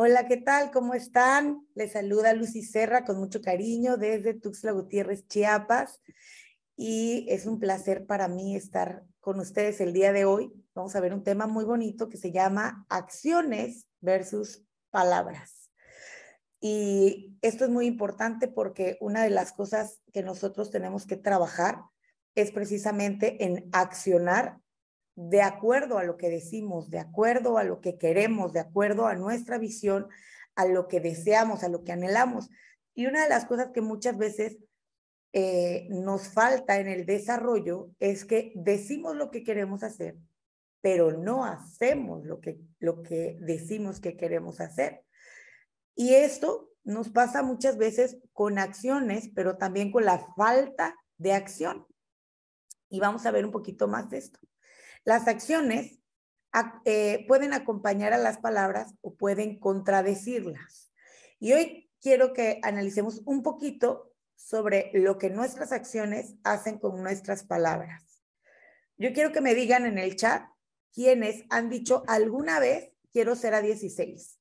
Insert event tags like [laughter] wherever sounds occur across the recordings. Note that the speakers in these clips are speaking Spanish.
Hola, ¿qué tal? ¿Cómo están? Les saluda Lucy Serra con mucho cariño desde Tuxtla Gutiérrez, Chiapas. Y es un placer para mí estar con ustedes el día de hoy. Vamos a ver un tema muy bonito que se llama acciones versus palabras. Y esto es muy importante porque una de las cosas que nosotros tenemos que trabajar es precisamente en accionar de acuerdo a lo que decimos, de acuerdo a lo que queremos, de acuerdo a nuestra visión, a lo que deseamos, a lo que anhelamos. Y una de las cosas que muchas veces eh, nos falta en el desarrollo es que decimos lo que queremos hacer, pero no hacemos lo que, lo que decimos que queremos hacer. Y esto nos pasa muchas veces con acciones, pero también con la falta de acción. Y vamos a ver un poquito más de esto. Las acciones eh, pueden acompañar a las palabras o pueden contradecirlas. Y hoy quiero que analicemos un poquito sobre lo que nuestras acciones hacen con nuestras palabras. Yo quiero que me digan en el chat quienes han dicho alguna vez quiero ser a 16.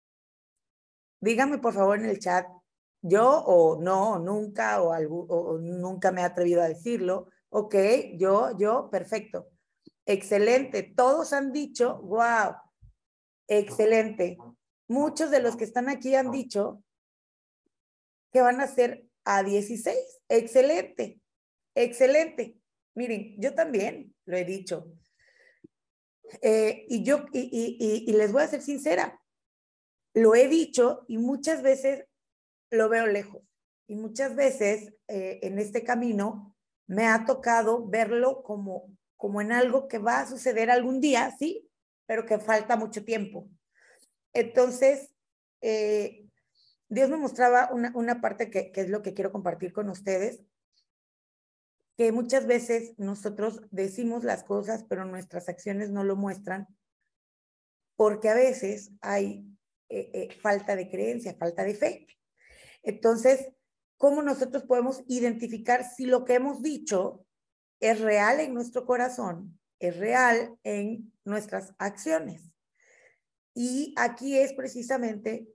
Díganme por favor en el chat, yo o no, nunca, o, o nunca me he atrevido a decirlo. Ok, yo, yo, perfecto. Excelente. Todos han dicho, wow, excelente. Muchos de los que están aquí han dicho que van a ser a 16. Excelente, excelente. Miren, yo también lo he dicho. Eh, y yo, y, les voy a ser sincera, lo he dicho y muchas veces lo veo lejos. Y muchas veces eh, en este camino me ha tocado verlo como como en algo que va a suceder algún día, sí, pero que falta mucho tiempo. Entonces, eh, Dios me mostraba una, una parte que, es lo que quiero compartir con ustedes, que muchas veces nosotros decimos las cosas, pero nuestras acciones no lo muestran, porque a veces hay eh, eh, falta de creencia, falta de fe. Entonces, ¿cómo nosotros podemos identificar si lo que hemos dicho es real en nuestro corazón, es real en nuestras acciones. Y aquí es precisamente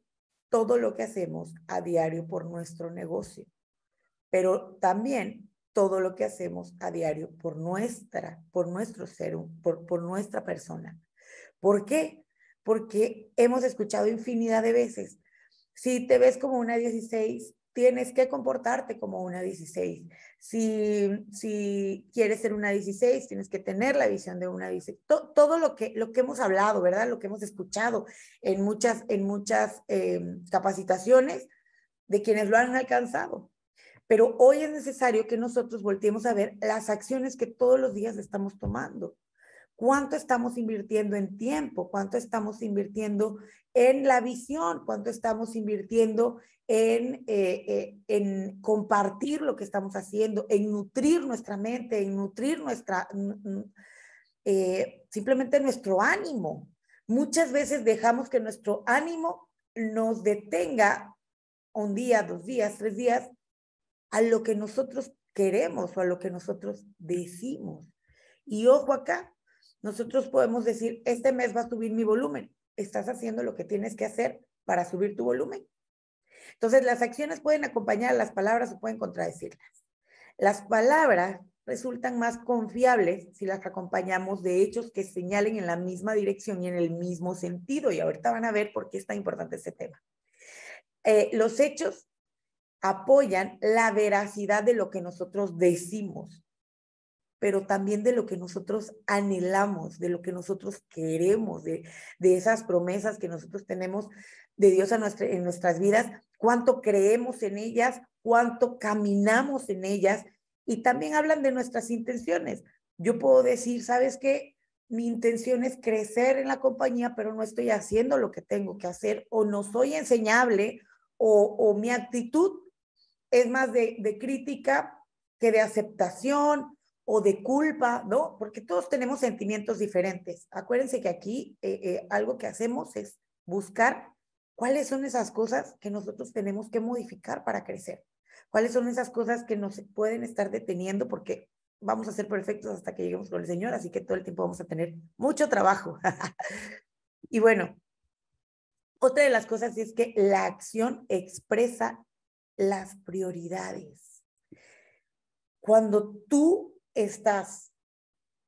todo lo que hacemos a diario por nuestro negocio, pero también todo lo que hacemos a diario por nuestra, por nuestro ser, por, por nuestra persona. ¿Por qué? Porque hemos escuchado infinidad de veces, si te ves como una 16, tienes que comportarte como una 16. Si, si quieres ser una 16, tienes que tener la visión de una 16. todo lo que, lo que hemos hablado, ¿verdad? Lo que hemos escuchado en muchas, en muchas em, capacitaciones de quienes lo han alcanzado. Pero hoy es necesario que nosotros volteemos a ver las acciones que todos los días estamos tomando cuánto estamos invirtiendo en tiempo, cuánto estamos invirtiendo en la visión, cuánto estamos invirtiendo en, eh, eh, en compartir lo que estamos haciendo, en nutrir nuestra mente, en nutrir nuestra, eh, simplemente nuestro ánimo. Muchas veces dejamos que nuestro ánimo nos detenga un día, dos días, tres días a lo que nosotros queremos o a lo que nosotros decimos. Y ojo acá, nosotros podemos decir, este mes va a subir mi volumen. Estás haciendo lo que tienes que hacer para subir tu volumen. Entonces, las acciones pueden acompañar a las palabras o pueden contradecirlas. Las palabras resultan más confiables si las acompañamos de hechos que señalen en la misma dirección y en el mismo sentido. Y ahorita van a ver por qué es tan importante ese tema. Eh, los hechos apoyan la veracidad de lo que nosotros decimos pero también de lo que nosotros anhelamos, de lo que nosotros queremos, de, de esas promesas que nosotros tenemos de Dios en nuestras vidas, cuánto creemos en ellas, cuánto caminamos en ellas, y también hablan de nuestras intenciones. Yo puedo decir, ¿sabes qué? Mi intención es crecer en la compañía, pero no estoy haciendo lo que tengo que hacer, o no soy enseñable, o, mi actitud es más de crítica que de aceptación, o de culpa, ¿no? Porque todos tenemos sentimientos diferentes. Acuérdense que aquí eh, eh, algo que hacemos es buscar cuáles son esas cosas que nosotros tenemos que modificar para crecer, cuáles son esas cosas que nos pueden estar deteniendo porque vamos a ser perfectos hasta que lleguemos con el Señor, así que todo el tiempo vamos a tener mucho trabajo. [laughs] y bueno, otra de las cosas es que la acción expresa las prioridades. Cuando tú estás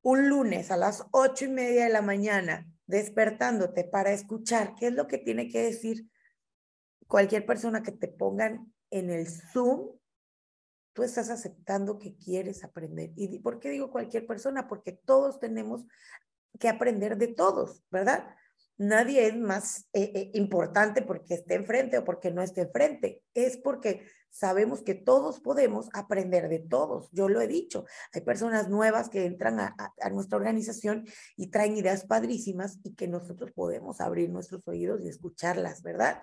un lunes a las ocho y media de la mañana despertándote para escuchar qué es lo que tiene que decir cualquier persona que te pongan en el Zoom, tú estás aceptando que quieres aprender. ¿Y por qué digo cualquier persona? Porque todos tenemos que aprender de todos, ¿verdad? Nadie es más eh, eh, importante porque esté enfrente o porque no esté enfrente. Es porque sabemos que todos podemos aprender de todos. Yo lo he dicho, hay personas nuevas que entran a, nuestra organización y traen ideas padrísimas y que nosotros podemos abrir nuestros oídos y escucharlas, ¿verdad?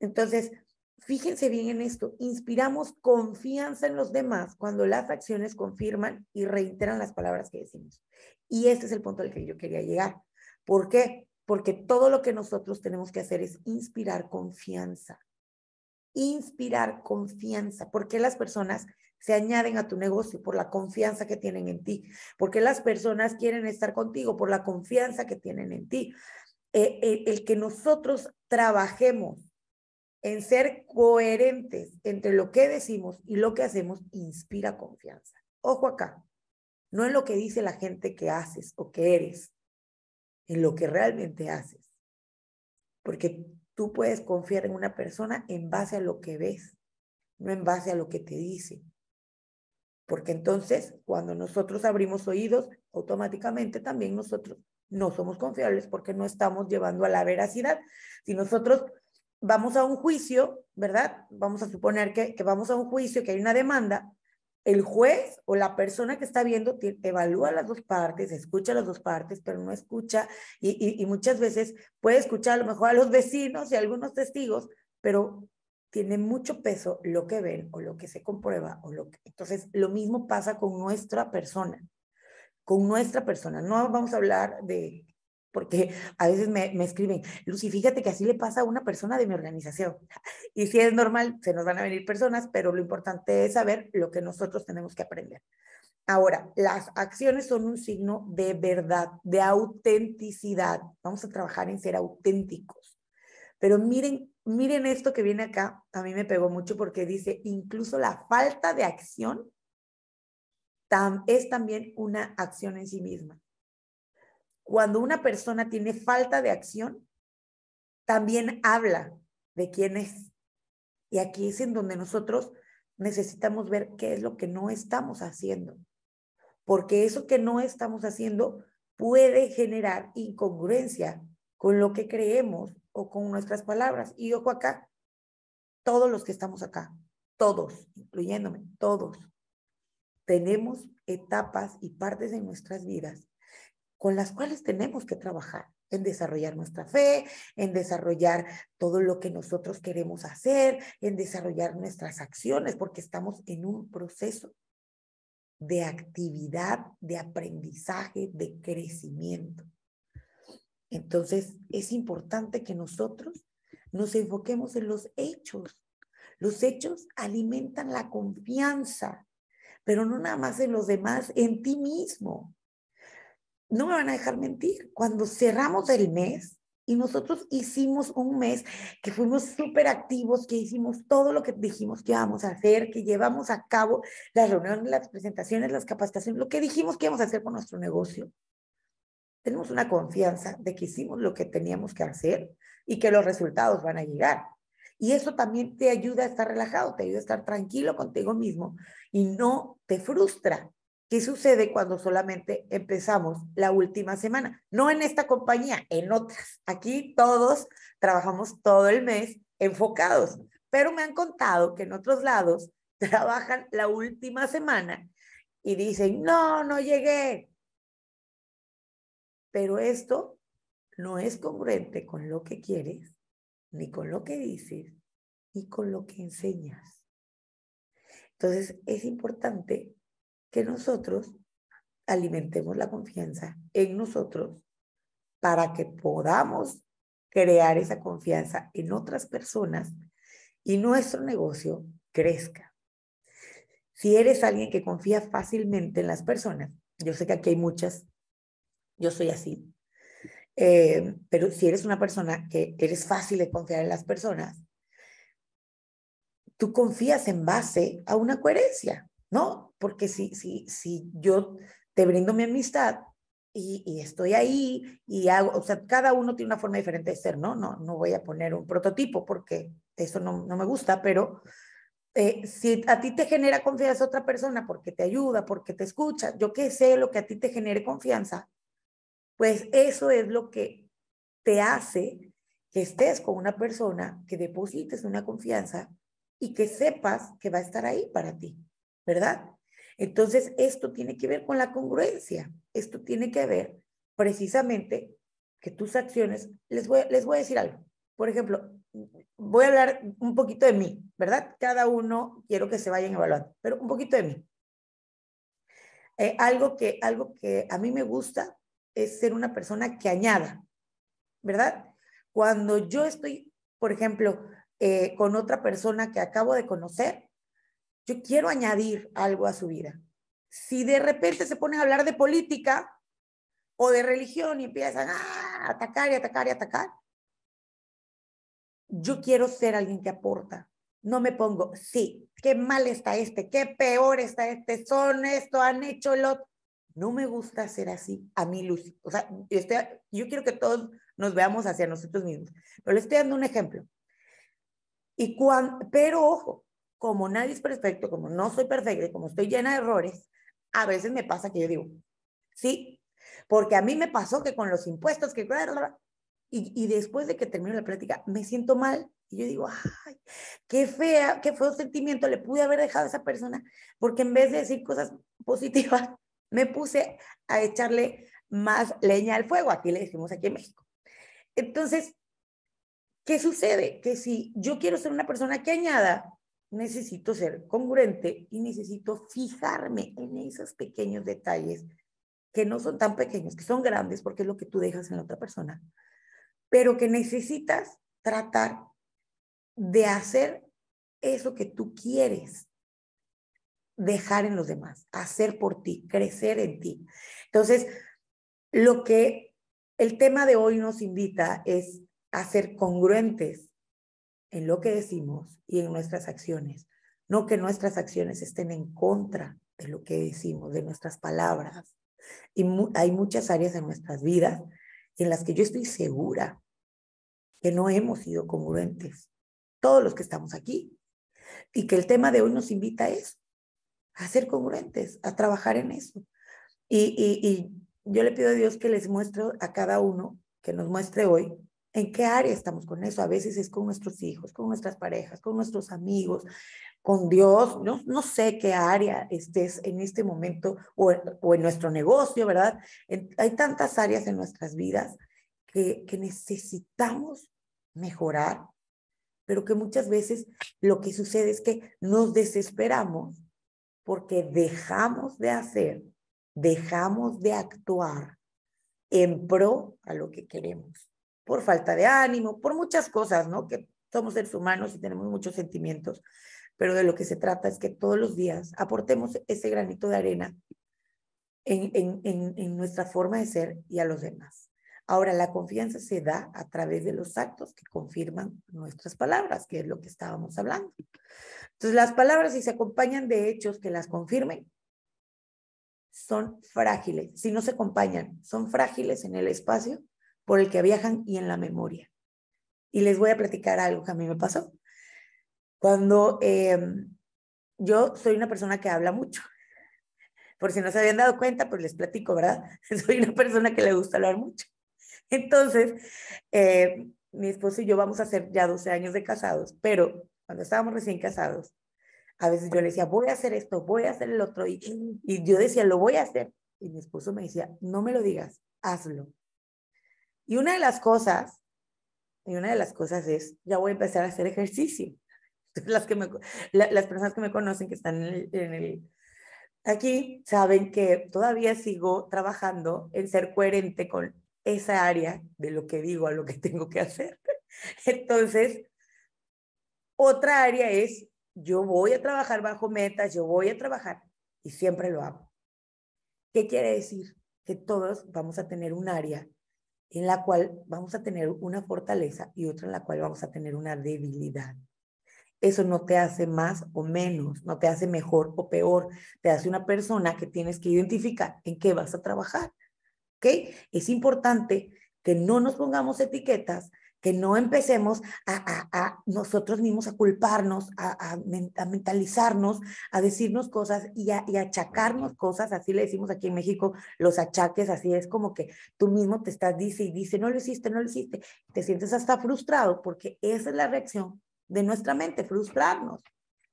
Entonces, fíjense bien en esto, inspiramos confianza en los demás cuando las acciones confirman y reiteran las palabras que decimos. Y este es el punto al que yo quería llegar. ¿Por qué? Porque todo lo que nosotros tenemos que hacer es inspirar confianza inspirar confianza. porque las personas se añaden a tu negocio? Por la confianza que tienen en ti. porque las personas quieren estar contigo? Por la confianza que tienen en ti. Eh, el que nosotros trabajemos en ser coherentes entre lo que decimos y lo que hacemos inspira confianza. Ojo acá, no en lo que dice la gente que haces o que eres, en lo que realmente haces. Porque Tú puedes confiar en una persona en base a lo que ves, no en base a lo que te dice. Porque entonces, cuando nosotros abrimos oídos, automáticamente también nosotros no somos confiables porque no estamos llevando a la veracidad. Si nosotros vamos a un juicio, ¿verdad? Vamos a suponer que, que vamos a un juicio, que hay una demanda, el juez o la persona que está viendo evalúa las dos partes, escucha las dos partes, pero no escucha y, muchas veces puede escuchar a lo mejor a los vecinos y algunos testigos, pero tiene mucho peso lo que ven o lo que se comprueba o lo que... Entonces, lo mismo pasa con nuestra persona, con nuestra persona. No vamos a hablar de porque a veces me, escriben, Lucy, fíjate que así le pasa a una persona de mi organización. [laughs] Y si es normal, se nos van a venir personas, pero lo importante es saber lo que nosotros tenemos que aprender. Ahora, las acciones son un signo de verdad, de autenticidad. Vamos a trabajar en ser auténticos. Pero miren, miren esto que viene acá, a mí me pegó mucho porque dice, incluso la falta de acción es también una acción en sí misma cuando una persona tiene falta de acción, también habla de quién es. Y aquí es en donde nosotros necesitamos ver qué es lo que no estamos haciendo. Porque eso que no estamos haciendo puede generar incongruencia con lo que creemos o con nuestras palabras. Y ojo acá, todos los que estamos acá, todos, incluyéndome, todos, tenemos etapas y partes de nuestras vidas con las cuales tenemos que trabajar en desarrollar nuestra fe, en desarrollar todo lo que nosotros queremos hacer, en desarrollar nuestras acciones, porque estamos en un proceso de actividad, de aprendizaje, de crecimiento. Entonces, es importante que nosotros nos enfoquemos en los hechos. Los hechos alimentan la confianza, pero no nada más en los demás, en ti mismo no me van a dejar mentir, cuando cerramos el mes y nosotros hicimos un mes que fuimos súper activos, que hicimos todo lo que dijimos que íbamos a hacer, que llevamos a cabo las reuniones, las presentaciones, las capacitaciones, lo que dijimos que íbamos a hacer con nuestro negocio. Tenemos una confianza de que hicimos lo que teníamos que hacer y que los resultados van a llegar. Y eso también te ayuda a estar relajado, te ayuda a estar tranquilo contigo mismo y no te frustra, ¿Qué sucede cuando solamente empezamos la última semana? No en esta compañía, en otras. Aquí todos trabajamos todo el mes enfocados, pero me han contado que en otros lados [laughs] trabajan la última semana y dicen, no, no llegué. Pero esto no es congruente con lo que quieres, ni con lo que dices, ni con lo que enseñas. Entonces es importante que nosotros alimentemos la confianza en nosotros para que podamos crear esa confianza en otras personas y nuestro negocio crezca. Si eres alguien que confía fácilmente en las personas, yo sé que aquí hay muchas, yo soy así, eh, pero si eres una persona que eres fácil de confiar en las personas, tú confías en base a una coherencia, ¿no? porque si, si, si yo te brindo mi amistad y, estoy ahí y hago, o sea, cada uno tiene una forma diferente de ser, ¿no? No, no voy a poner un prototipo porque eso no, no me gusta, pero eh, si a ti te genera confianza otra persona porque te ayuda, porque te escucha, yo qué sé, lo que a ti te genere confianza, pues eso es lo que te hace que estés con una persona, que deposites una confianza y que sepas que va a estar ahí para ti, ¿verdad? Entonces, esto tiene que ver con la congruencia, esto tiene que ver precisamente que tus acciones, les voy, les voy a decir algo, por ejemplo, voy a hablar un poquito de mí, ¿verdad? Cada uno quiero que se vayan evaluando, pero un poquito de mí. Eh, algo, que, algo que a mí me gusta es ser una persona que añada, ¿verdad? Cuando yo estoy, por ejemplo, eh, con otra persona que acabo de conocer, yo quiero añadir algo a su vida. Si de repente se ponen a hablar de política o de religión y empiezan a atacar y atacar y atacar, yo quiero ser alguien que aporta. No me pongo, sí, qué mal está este, qué peor está este, son esto, han hecho lo... No me gusta ser así a mí, luz. O sea, yo, quiero que todos nos veamos hacia nosotros mismos. Pero le estoy dando un ejemplo. Y cuando, pero ojo, como nadie es perfecto, como no soy perfecta y como estoy llena de errores, a veces me pasa que yo digo, sí, porque a mí me pasó que con los impuestos, que... Y, y después de que termino la plática, me siento mal y yo digo, ay, qué fea, qué feo sentimiento le pude haber dejado a esa persona, porque en vez de decir cosas positivas, [laughs] me puse a echarle más leña al fuego. Aquí le decimos aquí en México. Entonces, ¿qué sucede? Que si yo quiero ser una persona que añada, necesito ser congruente y necesito fijarme en esos pequeños detalles que no son tan pequeños, que son grandes porque es lo que tú dejas en la otra persona, pero que necesitas tratar de hacer eso que tú quieres dejar en los demás, hacer por ti, crecer en ti. Entonces, lo que el tema de hoy nos invita es a ser congruentes en lo que decimos y en nuestras acciones. No que nuestras acciones estén en contra de lo que decimos, de nuestras palabras. Y hay muchas áreas en nuestras vidas en las que yo estoy segura que no hemos sido congruentes, todos los que estamos aquí. Y que el tema de hoy nos invita es a ser congruentes, a trabajar en eso. Y, y yo le pido a Dios que les muestre a cada uno, que nos muestre hoy, ¿En qué área estamos con eso? A veces es con nuestros hijos, con nuestras parejas, con nuestros amigos, con Dios. No, sé qué área estés en este momento o, en nuestro negocio, ¿verdad? hay tantas áreas en nuestras vidas que, que necesitamos mejorar, pero que muchas veces lo que sucede es que nos desesperamos porque dejamos de hacer, dejamos de actuar en pro a lo que queremos por falta de ánimo, por muchas cosas, ¿no? Que somos seres humanos y tenemos muchos sentimientos, pero de lo que se trata es que todos los días aportemos ese granito de arena en, en, en, nuestra forma de ser y a los demás. Ahora, la confianza se da a través de los actos que confirman nuestras palabras, que es lo que estábamos hablando. Entonces, las palabras, si se acompañan de hechos que las confirmen, son frágiles. Si no se acompañan, son frágiles en el espacio por el que viajan y en la memoria. Y les voy a platicar algo que a mí me pasó. Cuando em, yo soy una persona que habla mucho, por si no se habían dado cuenta, pues les platico, ¿verdad? [laughs] Soy una persona que le gusta hablar mucho. Entonces, em, mi esposo y yo vamos a hacer ya 12 años de casados, pero cuando estábamos recién casados, a veces yo le decía, voy a hacer esto, voy a hacer el otro, y yo decía, lo voy a hacer. Y mi esposo me decía, no me lo digas, hazlo. Y una de las cosas, y una de las cosas es, ya voy a empezar a hacer ejercicio. [laughs] Las, que las personas que me conocen, que están en el, aquí, saben que todavía sigo trabajando en ser coherente con esa área de lo que digo a lo que [laughs] tengo que hacer. Entonces, otra área es, yo voy a trabajar bajo metas, yo voy a trabajar y siempre lo hago. ¿Qué quiere decir? Que todos vamos a tener un área en la cual vamos a tener una fortaleza y otra en la cual vamos a tener una debilidad. Eso no te hace más o menos, no te hace mejor o peor, te hace una persona que tienes que identificar en qué vas a trabajar. ¿Ok? Es importante que no nos pongamos etiquetas que no empecemos a, nosotros mismos a culparnos, a, mentalizarnos, a decirnos cosas y, a, achacarnos cosas, así le decimos aquí en México, los achaques, así es como que tú mismo te estás, dice y dice, no lo hiciste, no lo hiciste, te sientes hasta frustrado porque esa es la reacción de nuestra mente, frustrarnos.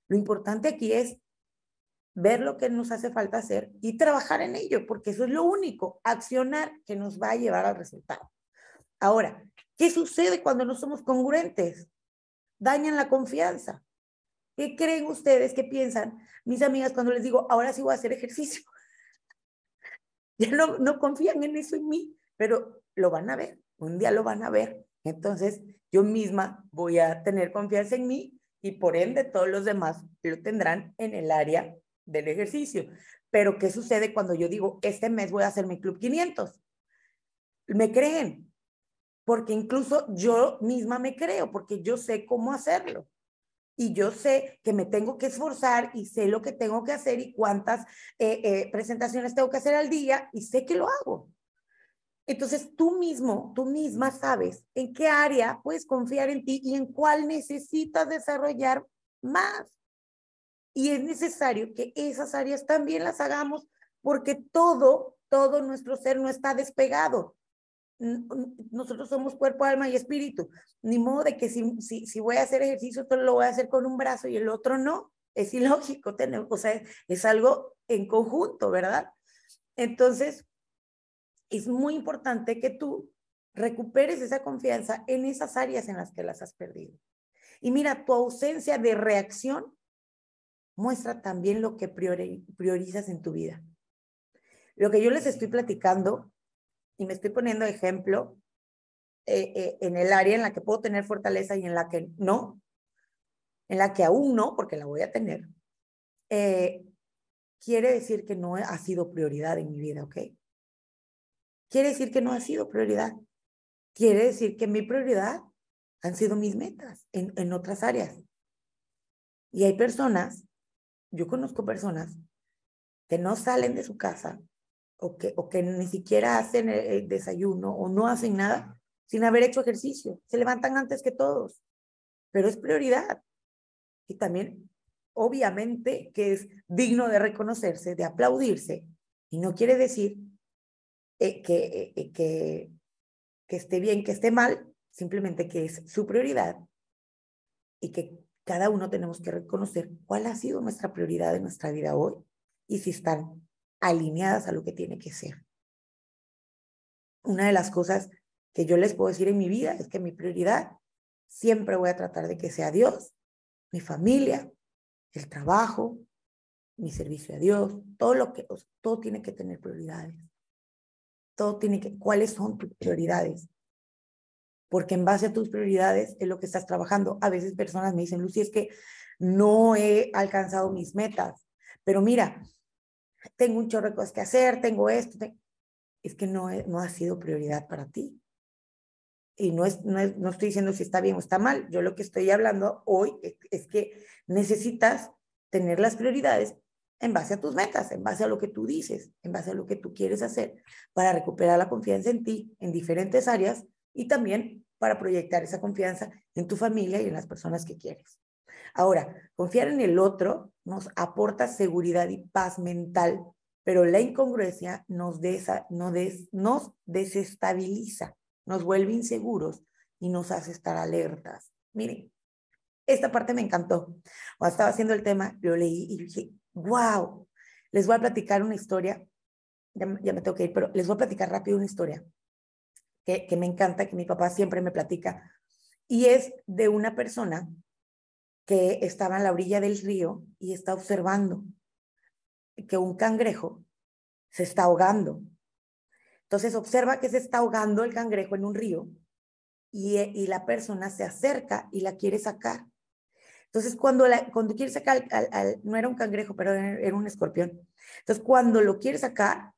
Lo importante aquí es ver lo que nos hace falta hacer y trabajar en ello, porque eso es lo único, accionar que nos va a llevar al resultado. Ahora, ¿Qué sucede cuando no somos congruentes? Dañan la confianza. ¿Qué creen ustedes? ¿Qué piensan mis amigas cuando les digo, ahora sí voy a hacer ejercicio? [laughs] ya no, no confían en eso en mí, pero lo van a ver, un día lo van a ver. Entonces yo misma voy a tener confianza en mí y por ende todos los demás lo tendrán en el área del ejercicio. Pero ¿qué sucede cuando yo digo, este mes voy a hacer mi club 500? Me creen, porque incluso yo misma me creo, porque yo sé cómo hacerlo. Y yo sé que me tengo que esforzar y sé lo que tengo que hacer y cuántas eh, eh, presentaciones tengo que hacer al día y sé que lo hago. Entonces tú mismo, tú misma sabes en qué área puedes confiar en ti y en cuál necesitas desarrollar más. Y es necesario que esas áreas también las hagamos porque todo, todo nuestro ser no está despegado nosotros somos cuerpo, alma y espíritu. Ni modo de que si, voy a hacer ejercicio, lo voy a hacer con un brazo y el otro no. Es ilógico, tener o sea, es algo en conjunto, ¿verdad? Entonces, es muy importante que tú recuperes esa confianza en esas áreas en las que las has perdido. Y mira, tu ausencia de reacción muestra también lo que priorizas en tu vida. Lo que yo les estoy platicando y me estoy poniendo ejemplo eh, eh, en el área en la que puedo tener fortaleza y en la que no, en la que aún no, porque la voy a tener, eh, quiere decir que no ha sido prioridad en mi vida, ¿ok? Quiere decir que no ha sido prioridad. Quiere decir que mi prioridad han sido mis metas en, en otras áreas. Y hay personas, yo conozco personas que no salen de su casa o que, o que ni siquiera hacen eh, el, desayuno o no hacen nada sin haber hecho ejercicio. Se levantan antes que todos, pero es prioridad. Y también, obviamente, que es digno de reconocerse, de aplaudirse. Y no quiere decir eh, que, eh, que, que esté bien, que esté mal, simplemente que es su prioridad y que cada uno tenemos que reconocer cuál ha sido nuestra prioridad en nuestra vida hoy y si están alineadas a lo que tiene que ser. Una de las cosas que yo les puedo decir en mi vida es que mi prioridad siempre voy a tratar de que sea Dios, mi familia, el trabajo, mi servicio a Dios, todo lo que, todo tiene que tener prioridades. Todo tiene que, ¿cuáles son tus prioridades? Porque en base a tus prioridades es lo que estás trabajando. A veces personas me dicen, Lucy, es que no he alcanzado mis metas. Pero mira, tengo un chorro de cosas que hacer, tengo esto. Es que no, no ha sido prioridad para ti. Y no, es, no, estoy diciendo si está bien o está mal. Yo lo que estoy hablando hoy e-, es que necesitas tener las prioridades en base a tus metas, en base a lo que tú dices, en base a lo que tú quieres hacer, para recuperar la confianza en ti en diferentes áreas y también para proyectar esa confianza en tu familia y en las personas que quieres. Ahora, confiar en el otro nos aporta seguridad y paz mental, pero la incongruencia nos, desestabiliza, nos vuelve inseguros y nos hace estar alertas. Miren, esta parte me encantó. Cuando estaba haciendo el tema, lo leí y dije, wow, les voy a platicar una historia. Ya, me tengo que ir, pero les voy a platicar rápido una historia que, que me encanta, que mi papá siempre me platica. Y es de una persona que estaba en la orilla del río y está observando que un cangrejo se está ahogando. Entonces observa que se está ahogando el cangrejo en un río y, eh, la persona se acerca y la quiere sacar. Entonces cuando, la, cuando quiere sacar, al, no era un cangrejo, pero era un escorpión. Entonces cuando lo quiere sacar,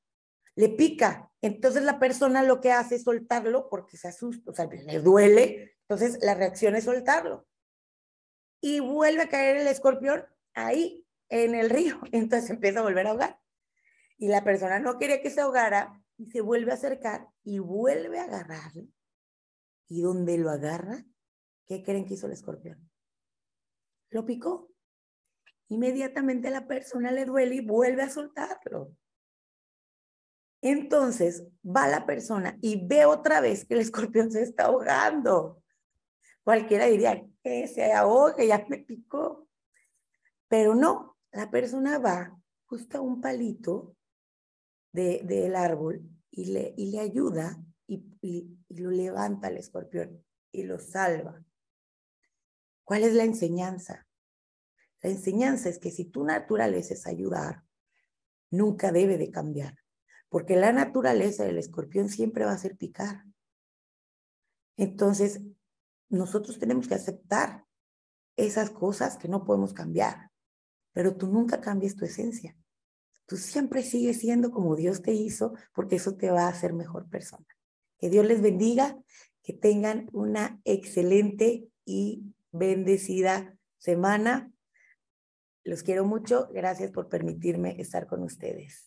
le pica. Entonces la persona lo que hace es soltarlo porque se asusta, o sea, le duele. Entonces la reacción es soltarlo y vuelve a caer el escorpión ahí en el río. [laughs] Entonces empieza a volver a ahogar. Y la persona no quería que se ahogara y se vuelve a acercar y vuelve a agarrar Y donde lo agarra, ¿qué creen que hizo el escorpión? Lo picó. Inmediatamente a la persona le duele y vuelve a soltarlo. Entonces va la persona y ve otra vez que el escorpión se está ahogando. Cualquiera diría, que se ahoga, ya me picó. Pero no, la persona va justo un palito de, del árbol y le, y le ayuda y, lo levanta el escorpión y lo salva. ¿Cuál es la enseñanza? La enseñanza es que si tu naturaleza es ayudar, nunca debe de cambiar, porque la naturaleza del escorpión siempre va a ser picar. Entonces, nosotros tenemos que aceptar esas cosas que no podemos cambiar, pero tú nunca cambies tu esencia. Tú siempre sigues siendo como Dios te hizo porque eso te va a hacer mejor persona. Que Dios les bendiga, que tengan una excelente y bendecida semana. Los quiero mucho. Gracias por permitirme estar con ustedes.